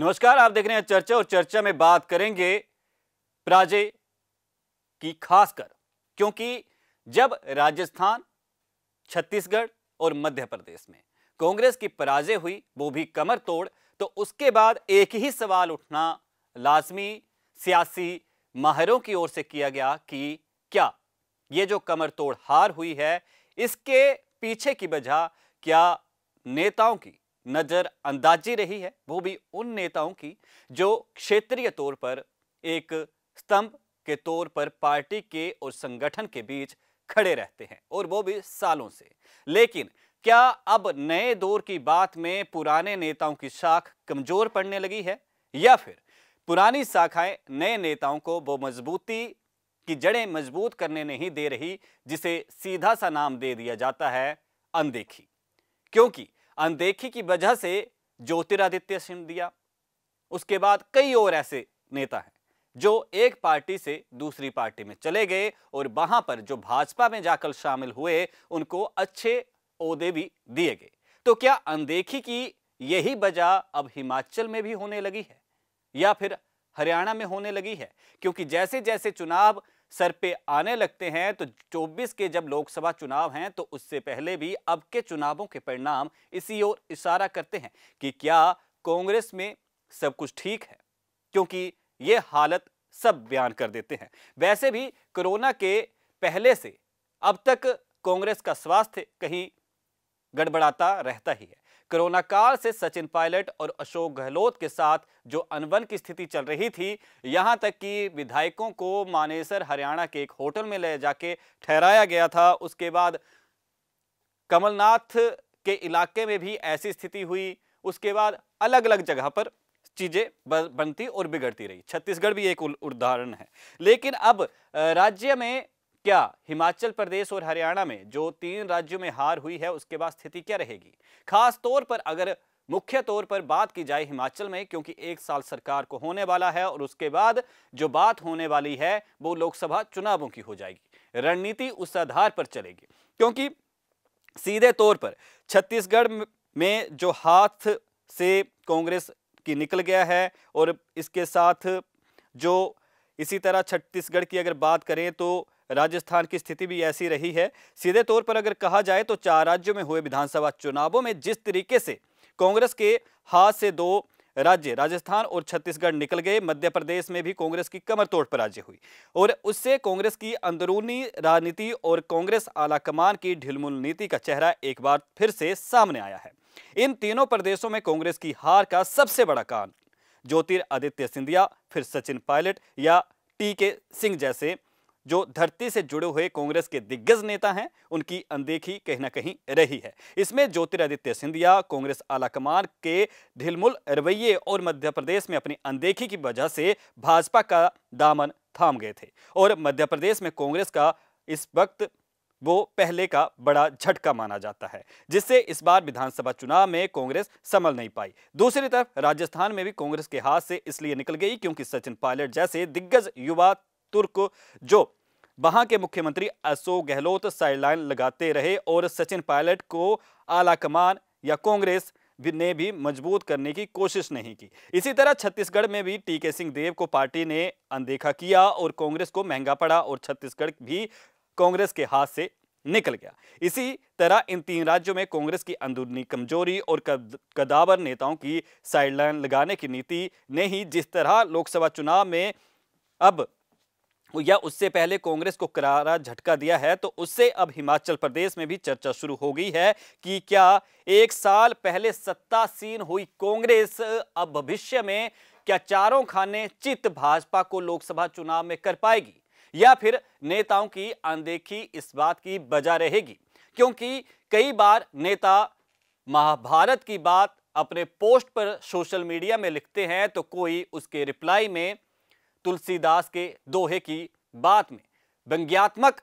नमस्कार आप देख रहे हैं चर्चा और चर्चा में बात करेंगे प्राजे की खासकर क्योंकि जब राजस्थान छत्तीसगढ़ और मध्य प्रदेश में कांग्रेस की पराजय हुई वो भी कमर तोड़ तो उसके बाद एक ही सवाल उठना लाजमी सियासी माहरों की ओर से किया गया कि क्या ये जो कमर तोड़ हार हुई है इसके पीछे की वजह क्या नेताओं की नज़र अंदाजी रही है वो भी उन नेताओं की जो क्षेत्रीय तौर पर एक स्तंभ के तौर पर पार्टी के और संगठन के बीच खड़े रहते हैं और वो भी सालों से लेकिन क्या अब नए दौर की बात में पुराने नेताओं की शाख कमजोर पड़ने लगी है या फिर पुरानी शाखाएं नए नेताओं को वो मजबूती की जड़ें मजबूत करने नहीं दे रही जिसे सीधा सा नाम दे दिया जाता है अनदेखी क्योंकि अनदेखी की वजह से ज्योतिरादित्य सिंधिया उसके बाद कई और ऐसे नेता हैं जो एक पार्टी से दूसरी पार्टी में चले गए और वहां पर जो भाजपा में जाकर शामिल हुए उनको अच्छे ओहदे भी दिए गए तो क्या अनदेखी की यही वजह अब हिमाचल में भी होने लगी है या फिर हरियाणा में होने लगी है क्योंकि जैसे जैसे चुनाव सर पे आने लगते हैं तो 24 के जब लोकसभा चुनाव हैं तो उससे पहले भी अब के चुनावों के परिणाम इसी ओर इशारा करते हैं कि क्या कांग्रेस में सब कुछ ठीक है क्योंकि ये हालत सब बयान कर देते हैं वैसे भी कोरोना के पहले से अब तक कांग्रेस का स्वास्थ्य कहीं गड़बड़ाता रहता ही है कोरोना काल से सचिन पायलट और अशोक गहलोत के साथ जो अनबन की स्थिति चल रही थी यहां तक कि विधायकों को मानेसर हरियाणा के एक होटल में ले जाके ठहराया गया था उसके बाद कमलनाथ के इलाके में भी ऐसी स्थिति हुई उसके बाद अलग अलग जगह पर चीज़ें बनती और बिगड़ती रही छत्तीसगढ़ भी एक उदाहरण है लेकिन अब राज्य में क्या हिमाचल प्रदेश और हरियाणा में जो तीन राज्यों में हार हुई है उसके बाद स्थिति क्या रहेगी खास तौर पर अगर मुख्य तौर पर बात की जाए हिमाचल में क्योंकि एक साल सरकार को होने वाला है और उसके बाद जो बात होने वाली है वो लोकसभा चुनावों की हो जाएगी रणनीति उस आधार पर चलेगी क्योंकि सीधे तौर पर छत्तीसगढ़ में जो हाथ से कांग्रेस की निकल गया है और इसके साथ जो इसी तरह छत्तीसगढ़ की अगर बात करें तो राजस्थान की स्थिति भी ऐसी रही है सीधे तौर पर अगर कहा जाए तो चार राज्यों में हुए विधानसभा चुनावों में जिस तरीके से कांग्रेस के हाथ से दो राज्य राजस्थान और छत्तीसगढ़ निकल गए मध्य प्रदेश में भी कांग्रेस की कमर तोड़ पर राज्य हुई और उससे कांग्रेस की अंदरूनी राजनीति और कांग्रेस आलाकमान की ढिलमुल नीति का चेहरा एक बार फिर से सामने आया है इन तीनों प्रदेशों में कांग्रेस की हार का सबसे बड़ा कारण ज्योतिरादित्य सिंधिया फिर सचिन पायलट या टी के सिंह जैसे जो धरती से जुड़े हुए कांग्रेस के दिग्गज नेता हैं उनकी अनदेखी कहीं ना कहीं रही है इसमें ज्योतिरादित्य सिंधिया कांग्रेस आलाकमान के ढिलमुल रवैये और मध्य प्रदेश में अपनी अनदेखी की वजह से भाजपा का दामन थाम गए थे और मध्य प्रदेश में कांग्रेस का इस वक्त वो पहले का बड़ा झटका माना जाता है जिससे इस बार विधानसभा चुनाव में कांग्रेस संभल नहीं पाई दूसरी तरफ राजस्थान में भी कांग्रेस के हाथ से इसलिए निकल गई क्योंकि सचिन पायलट जैसे दिग्गज युवा तुर्क जो वहां के मुख्यमंत्री अशोक गहलोत साइडलाइन लगाते रहे और सचिन पायलट को आला कमान या कांग्रेस ने भी मजबूत करने की कोशिश नहीं की इसी तरह छत्तीसगढ़ में भी टीके सिंह देव को पार्टी ने अनदेखा किया और कांग्रेस को महंगा पड़ा और छत्तीसगढ़ भी कांग्रेस के हाथ से निकल गया इसी तरह इन तीन राज्यों में कांग्रेस की अंदरूनी कमजोरी और कदावर नेताओं की साइडलाइन लगाने की नीति ने ही जिस तरह लोकसभा चुनाव में अब या उससे पहले कांग्रेस को करारा झटका दिया है तो उससे अब हिमाचल प्रदेश में भी चर्चा शुरू हो गई है कि क्या एक साल पहले सत्तासीन हुई कांग्रेस अब भविष्य में क्या चारों खाने चित भाजपा को लोकसभा चुनाव में कर पाएगी या फिर नेताओं की अनदेखी इस बात की बजा रहेगी क्योंकि कई बार नेता महाभारत की बात अपने पोस्ट पर सोशल मीडिया में लिखते हैं तो कोई उसके रिप्लाई में तुलसीदास के दोहे की बात में व्यंग्यात्मक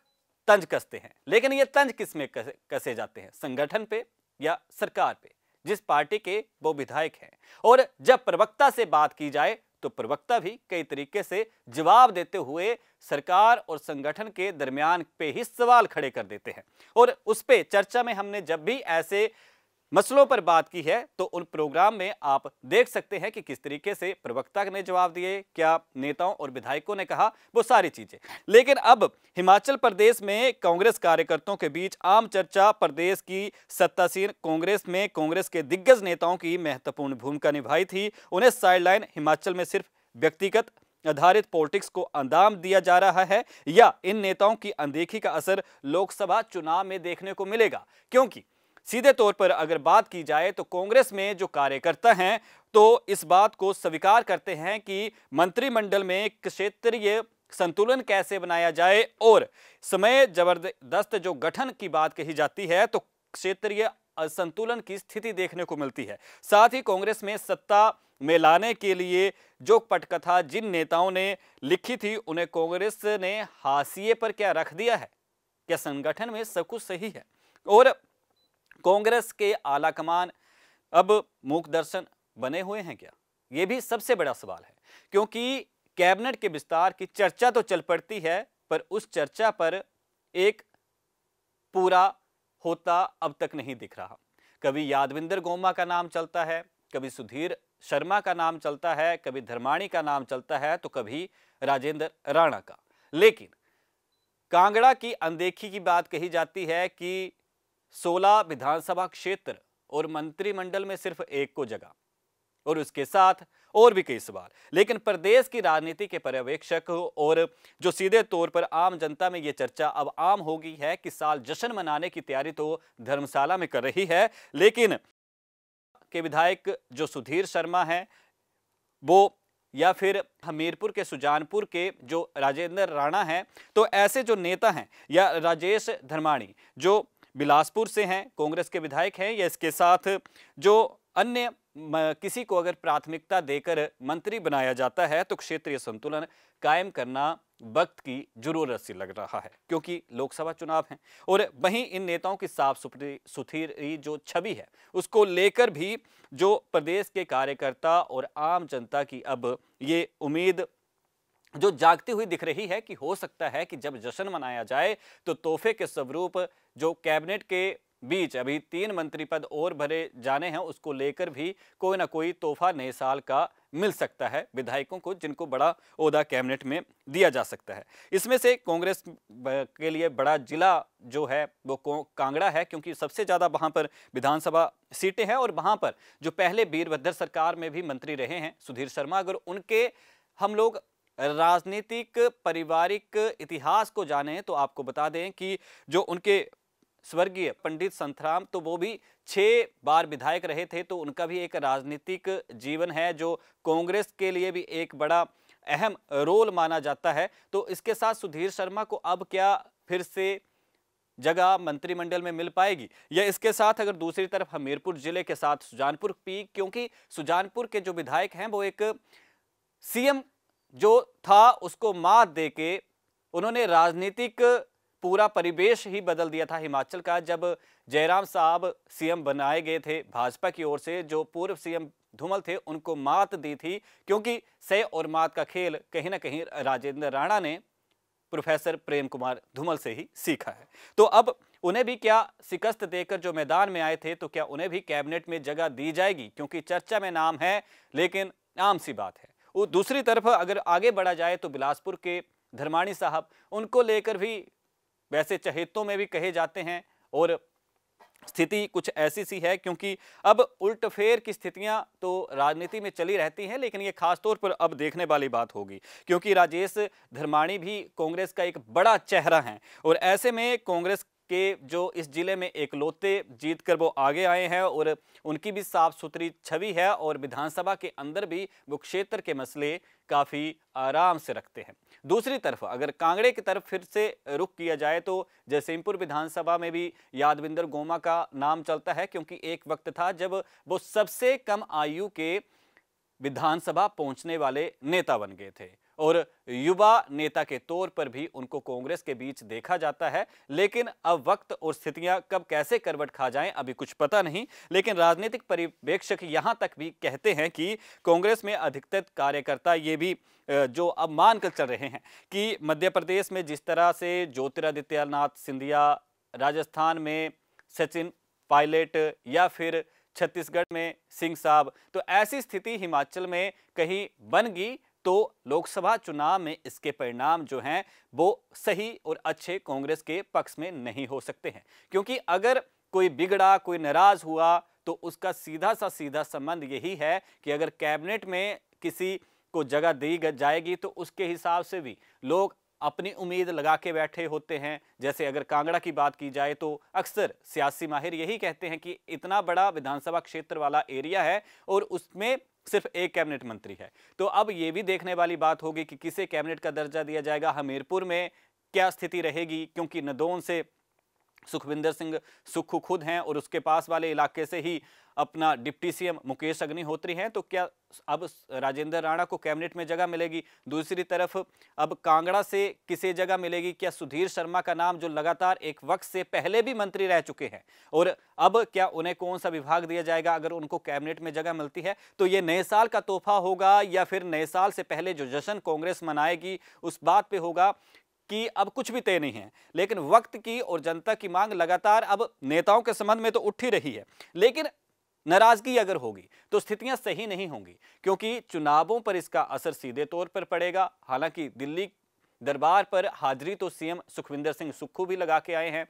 तंज कसते हैं लेकिन ये तंज किस में कसे, जाते हैं संगठन पे या सरकार पे जिस पार्टी के वो विधायक हैं और जब प्रवक्ता से बात की जाए तो प्रवक्ता भी कई तरीके से जवाब देते हुए सरकार और संगठन के दरमियान पे ही सवाल खड़े कर देते हैं और उस पर चर्चा में हमने जब भी ऐसे मसलों पर बात की है तो उन प्रोग्राम में आप देख सकते हैं कि किस तरीके से प्रवक्ता ने जवाब दिए क्या नेताओं और विधायकों ने कहा वो सारी चीजें लेकिन अब हिमाचल प्रदेश में कांग्रेस कार्यकर्ताओं के बीच आम चर्चा प्रदेश की सत्तासीन कांग्रेस में कांग्रेस के दिग्गज नेताओं की महत्वपूर्ण भूमिका निभाई थी उन्हें साइडलाइन हिमाचल में सिर्फ व्यक्तिगत आधारित पॉलिटिक्स को अंदाम दिया जा रहा है या इन नेताओं की अनदेखी का असर लोकसभा चुनाव में देखने को मिलेगा क्योंकि सीधे तौर पर अगर बात की जाए तो कांग्रेस में जो कार्यकर्ता हैं तो इस बात को स्वीकार करते हैं कि मंत्रिमंडल में क्षेत्रीय संतुलन कैसे बनाया जाए और समय जबरदस्त जो गठन की बात कही जाती है तो क्षेत्रीय असंतुलन की स्थिति देखने को मिलती है साथ ही कांग्रेस में सत्ता में लाने के लिए जो पटकथा जिन नेताओं ने लिखी थी उन्हें कांग्रेस ने हाशिए पर क्या रख दिया है क्या संगठन में सब कुछ सही है और कांग्रेस के आलाकमान अब मूक दर्शन बने हुए हैं क्या ये भी सबसे बड़ा सवाल है क्योंकि कैबिनेट के विस्तार की चर्चा तो चल पड़ती है पर उस चर्चा पर एक पूरा होता अब तक नहीं दिख रहा कभी यादविंदर गोमा का नाम चलता है कभी सुधीर शर्मा का नाम चलता है कभी धर्माणी का नाम चलता है तो कभी राजेंद्र राणा का लेकिन कांगड़ा की अनदेखी की बात कही जाती है कि सोलह विधानसभा क्षेत्र और मंत्रिमंडल में सिर्फ एक को जगह और उसके साथ और भी कई सवाल लेकिन प्रदेश की राजनीति के पर्यवेक्षक और जो सीधे तौर पर आम जनता में ये चर्चा अब आम हो गई है कि साल जश्न मनाने की तैयारी तो धर्मशाला में कर रही है लेकिन के विधायक जो सुधीर शर्मा हैं वो या फिर हमीरपुर के सुजानपुर के जो राजेंद्र राणा हैं तो ऐसे जो नेता हैं या राजेश धर्माणी जो बिलासपुर से हैं कांग्रेस के विधायक हैं या इसके साथ जो अन्य किसी को अगर प्राथमिकता देकर मंत्री बनाया जाता है तो क्षेत्रीय संतुलन कायम करना वक्त की जरूरत सी लग रहा है क्योंकि लोकसभा चुनाव हैं और वहीं इन नेताओं की साफ सुथरी जो छवि है उसको लेकर भी जो प्रदेश के कार्यकर्ता और आम जनता की अब ये उम्मीद जो जागती हुई दिख रही है कि हो सकता है कि जब जश्न मनाया जाए तो तोहफे के स्वरूप जो कैबिनेट के बीच अभी तीन मंत्री पद और भरे जाने हैं उसको लेकर भी कोई ना कोई तोहफा नए साल का मिल सकता है विधायकों को जिनको बड़ा ओहदा कैबिनेट में दिया जा सकता है इसमें से कांग्रेस के लिए बड़ा जिला जो है वो कांगड़ा है क्योंकि सबसे ज़्यादा वहाँ पर विधानसभा सीटें हैं और वहाँ पर जो पहले वीरभद्र सरकार में भी मंत्री रहे हैं सुधीर शर्मा अगर उनके हम लोग राजनीतिक पारिवारिक इतिहास को जाने तो आपको बता दें कि जो उनके स्वर्गीय पंडित संतराम तो वो भी छः बार विधायक रहे थे तो उनका भी एक राजनीतिक जीवन है जो कांग्रेस के लिए भी एक बड़ा अहम रोल माना जाता है तो इसके साथ सुधीर शर्मा को अब क्या फिर से जगह मंत्रिमंडल में मिल पाएगी या इसके साथ अगर दूसरी तरफ हमीरपुर जिले के साथ सुजानपुर पी क्योंकि सुजानपुर के जो विधायक हैं वो एक सीएम जो था उसको मात दे के उन्होंने राजनीतिक पूरा परिवेश ही बदल दिया था हिमाचल का जब जयराम साहब सीएम बनाए गए थे भाजपा की ओर से जो पूर्व सीएम धूमल थे उनको मात दी थी क्योंकि सह और मात का खेल कहीं ना कहीं राजेंद्र राणा ने प्रोफेसर प्रेम कुमार धूमल से ही सीखा है तो अब उन्हें भी क्या शिकस्त देकर जो मैदान में आए थे तो क्या उन्हें भी कैबिनेट में जगह दी जाएगी क्योंकि चर्चा में नाम है लेकिन आम सी बात है वो दूसरी तरफ अगर आगे बढ़ा जाए तो बिलासपुर के धर्माणी साहब उनको लेकर भी वैसे चहेतों में भी कहे जाते हैं और स्थिति कुछ ऐसी सी है क्योंकि अब उल्टफेर की स्थितियां तो राजनीति में चली रहती हैं लेकिन ये खासतौर पर अब देखने वाली बात होगी क्योंकि राजेश धर्माणी भी कांग्रेस का एक बड़ा चेहरा हैं और ऐसे में कांग्रेस के जो इस ज़िले में एकलौते जीत कर वो आगे आए हैं और उनकी भी साफ सुथरी छवि है और विधानसभा के अंदर भी वो क्षेत्र के मसले काफ़ी आराम से रखते हैं दूसरी तरफ अगर कांगड़े की तरफ फिर से रुख किया जाए तो जयसिंहपुर विधानसभा में भी यादविंदर गोमा का नाम चलता है क्योंकि एक वक्त था जब वो सबसे कम आयु के विधानसभा पहुँचने वाले नेता बन गए थे और युवा नेता के तौर पर भी उनको कांग्रेस के बीच देखा जाता है लेकिन अब वक्त और स्थितियां कब कैसे करवट खा जाएं अभी कुछ पता नहीं लेकिन राजनीतिक परिवेक्षक यहां तक भी कहते हैं कि कांग्रेस में अधिकतर कार्यकर्ता ये भी जो अब मानकर चल रहे हैं कि मध्य प्रदेश में जिस तरह से ज्योतिरादित्यनाथ सिंधिया राजस्थान में सचिन पायलट या फिर छत्तीसगढ़ में सिंह साहब तो ऐसी स्थिति हिमाचल में कहीं बन गई तो लोकसभा चुनाव में इसके परिणाम जो हैं वो सही और अच्छे कांग्रेस के पक्ष में नहीं हो सकते हैं क्योंकि अगर कोई बिगड़ा कोई नाराज हुआ तो उसका सीधा सा सीधा संबंध यही है कि अगर कैबिनेट में किसी को जगह दी जाएगी तो उसके हिसाब से भी लोग अपनी उम्मीद लगा के बैठे होते हैं जैसे अगर कांगड़ा की बात की जाए तो अक्सर सियासी माहिर यही कहते हैं कि इतना बड़ा विधानसभा क्षेत्र वाला एरिया है और उसमें सिर्फ एक कैबिनेट मंत्री है तो अब ये भी देखने वाली बात होगी कि किसे कैबिनेट का दर्जा दिया जाएगा हमीरपुर में क्या स्थिति रहेगी क्योंकि नदौन से सुखविंदर सिंह सुखू खुद हैं और उसके पास वाले इलाके से ही अपना डिप्टी सीएम मुकेश अग्निहोत्री हैं तो क्या अब राजेंद्र राणा को कैबिनेट में जगह मिलेगी दूसरी तरफ अब कांगड़ा से किसे जगह मिलेगी क्या सुधीर शर्मा का नाम जो लगातार एक वक्त से पहले भी मंत्री रह चुके हैं और अब क्या उन्हें कौन सा विभाग दिया जाएगा अगर उनको कैबिनेट में जगह मिलती है तो ये नए साल का तोहफा होगा या फिर नए साल से पहले जो जश्न कांग्रेस मनाएगी उस बात पर होगा कि अब कुछ भी तय नहीं है लेकिन वक्त की और जनता की मांग लगातार अब नेताओं के संबंध में तो उठ ही रही है लेकिन नाराजगी अगर होगी तो स्थितियां सही नहीं होंगी क्योंकि चुनावों पर इसका असर सीधे तौर पर पड़ेगा हालांकि दिल्ली दरबार पर हाजिरी तो सीएम सुखविंदर सिंह सुक्खू भी लगा के आए हैं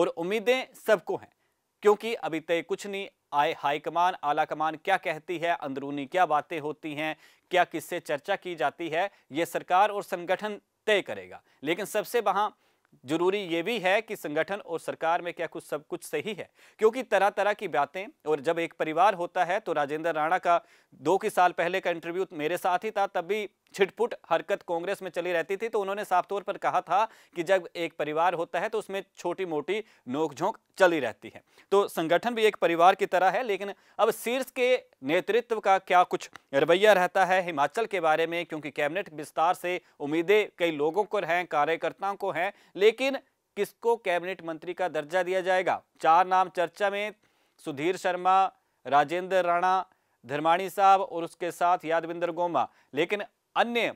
और उम्मीदें सबको हैं क्योंकि अभी तय कुछ नहीं आए हाईकमान आला कमान क्या कहती है अंदरूनी क्या बातें होती हैं क्या किससे चर्चा की जाती है ये सरकार और संगठन तय करेगा लेकिन सबसे वहाँ जरूरी ये भी है कि संगठन और सरकार में क्या कुछ सब कुछ सही है क्योंकि तरह तरह की बातें और जब एक परिवार होता है तो राजेंद्र राणा का दो की साल पहले का इंटरव्यू मेरे साथ ही था तब भी छिटपुट हरकत कांग्रेस में चली रहती थी तो उन्होंने साफ तौर पर कहा था कि जब एक परिवार होता है तो उसमें छोटी मोटी नोकझोंक चली रहती है तो संगठन भी एक परिवार की तरह है लेकिन अब शीर्ष के नेतृत्व का क्या कुछ रवैया रहता है हिमाचल के बारे में क्योंकि कैबिनेट विस्तार से उम्मीदें कई लोगों को हैं कार्यकर्ताओं को हैं लेकिन किसको कैबिनेट मंत्री का दर्जा दिया जाएगा चार नाम चर्चा में सुधीर शर्मा राजेंद्र राणा धर्माणी साहब और उसके साथ यादविंदर गोमा लेकिन अन्य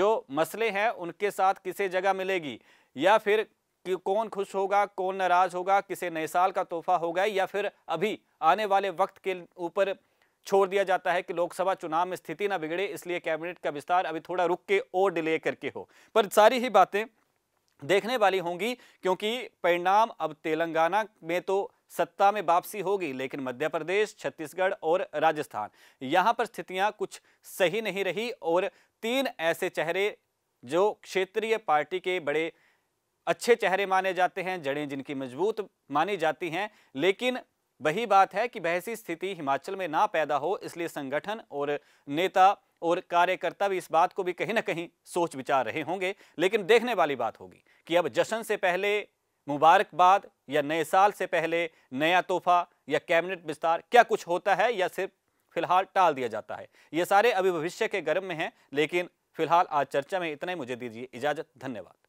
जो मसले हैं उनके साथ किसे जगह मिलेगी या फिर कि कौन खुश होगा कौन नाराज़ होगा किसे नए साल का तोहफा होगा या फिर अभी आने वाले वक्त के ऊपर छोड़ दिया जाता है कि लोकसभा चुनाव में स्थिति ना बिगड़े इसलिए कैबिनेट का विस्तार अभी थोड़ा रुक के और डिले करके हो पर सारी ही बातें देखने वाली होंगी क्योंकि परिणाम अब तेलंगाना में तो सत्ता में वापसी होगी लेकिन मध्य प्रदेश छत्तीसगढ़ और राजस्थान यहाँ पर स्थितियाँ कुछ सही नहीं रही और तीन ऐसे चेहरे जो क्षेत्रीय पार्टी के बड़े अच्छे चेहरे माने जाते हैं जड़ें जिनकी मजबूत मानी जाती हैं लेकिन वही बात है कि वैसी स्थिति हिमाचल में ना पैदा हो इसलिए संगठन और नेता और कार्यकर्ता भी इस बात को भी कहीं ना कहीं सोच विचार रहे होंगे लेकिन देखने वाली बात होगी कि अब जश्न से पहले मुबारकबाद या नए साल से पहले नया तोहफा या कैबिनेट विस्तार क्या कुछ होता है या सिर्फ फिलहाल टाल दिया जाता है ये सारे अभी भविष्य के गर्भ में हैं लेकिन फिलहाल आज चर्चा में इतना ही मुझे दीजिए इजाज़त धन्यवाद